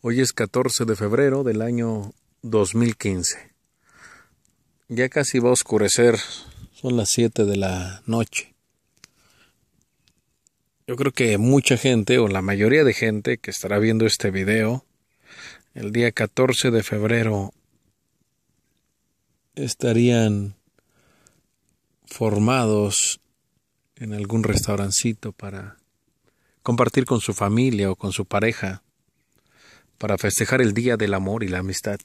Hoy es 14 de febrero del año 2015. Ya casi va a oscurecer. Son las 7 de la noche. Yo creo que mucha gente o la mayoría de gente que estará viendo este video el día 14 de febrero estarían formados en algún restaurancito para compartir con su familia o con su pareja para festejar el Día del Amor y la Amistad.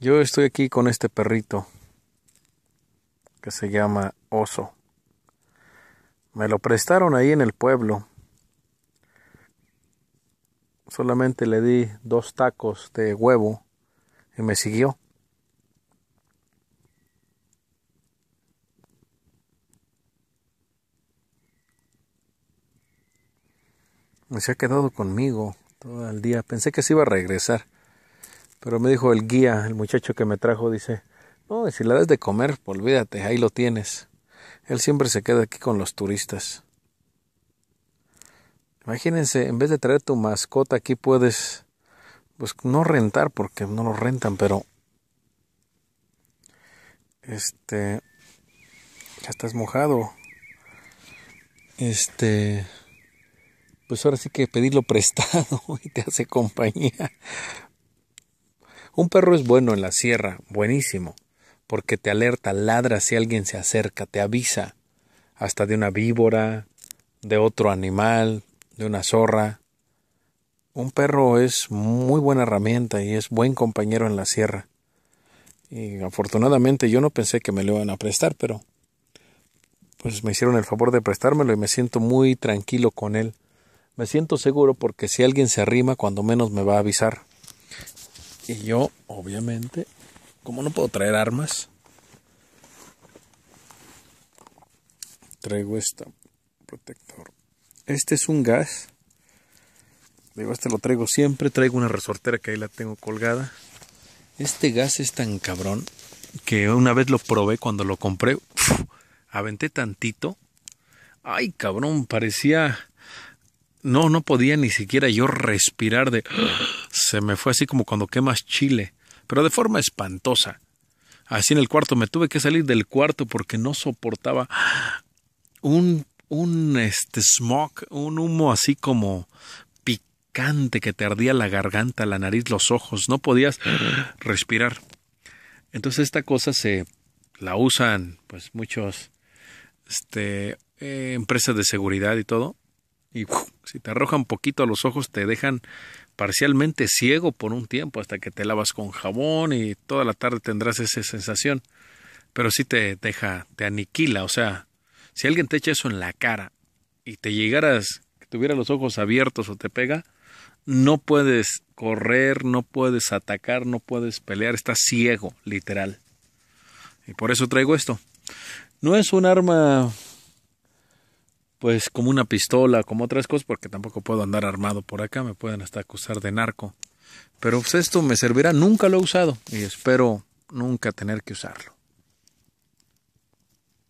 Yo estoy aquí con este perrito que se llama Oso. Me lo prestaron ahí en el pueblo. Solamente le di dos tacos de huevo y me siguió. Pues se ha quedado conmigo todo el día. Pensé que se iba a regresar. Pero me dijo el guía, el muchacho que me trajo, dice, no, si la das de comer, pues olvídate, ahí lo tienes. Él siempre se queda aquí con los turistas. Imagínense, en vez de traer tu mascota aquí puedes, pues no rentar porque no lo rentan, pero... Este... Ya estás mojado. Este pues ahora sí que pedirlo prestado y te hace compañía. Un perro es bueno en la sierra, buenísimo, porque te alerta, ladra si alguien se acerca, te avisa, hasta de una víbora, de otro animal, de una zorra. Un perro es muy buena herramienta y es buen compañero en la sierra. Y afortunadamente yo no pensé que me lo iban a prestar, pero pues me hicieron el favor de prestármelo y me siento muy tranquilo con él. Me siento seguro porque si alguien se arrima, cuando menos me va a avisar. Y yo, obviamente, como no puedo traer armas, traigo esta protector. Este es un gas. Digo, este lo traigo siempre. Traigo una resortera que ahí la tengo colgada. Este gas es tan cabrón que una vez lo probé cuando lo compré. aventé tantito. Ay, cabrón, parecía no, no podía ni siquiera yo respirar de... Se me fue así como cuando quemas chile, pero de forma espantosa. Así en el cuarto, me tuve que salir del cuarto porque no soportaba un, un este, smog, un humo así como picante que te ardía la garganta, la nariz, los ojos, no podías respirar. Entonces esta cosa se la usan pues muchos este, eh, empresas de seguridad y todo y si te arrojan poquito a los ojos te dejan parcialmente ciego por un tiempo hasta que te lavas con jabón y toda la tarde tendrás esa sensación. Pero si te deja, te aniquila, o sea, si alguien te echa eso en la cara y te llegaras, que tuviera los ojos abiertos o te pega, no puedes correr, no puedes atacar, no puedes pelear, estás ciego, literal. Y por eso traigo esto. No es un arma pues como una pistola, como otras cosas, porque tampoco puedo andar armado por acá, me pueden hasta acusar de narco. Pero pues, esto me servirá, nunca lo he usado y espero nunca tener que usarlo.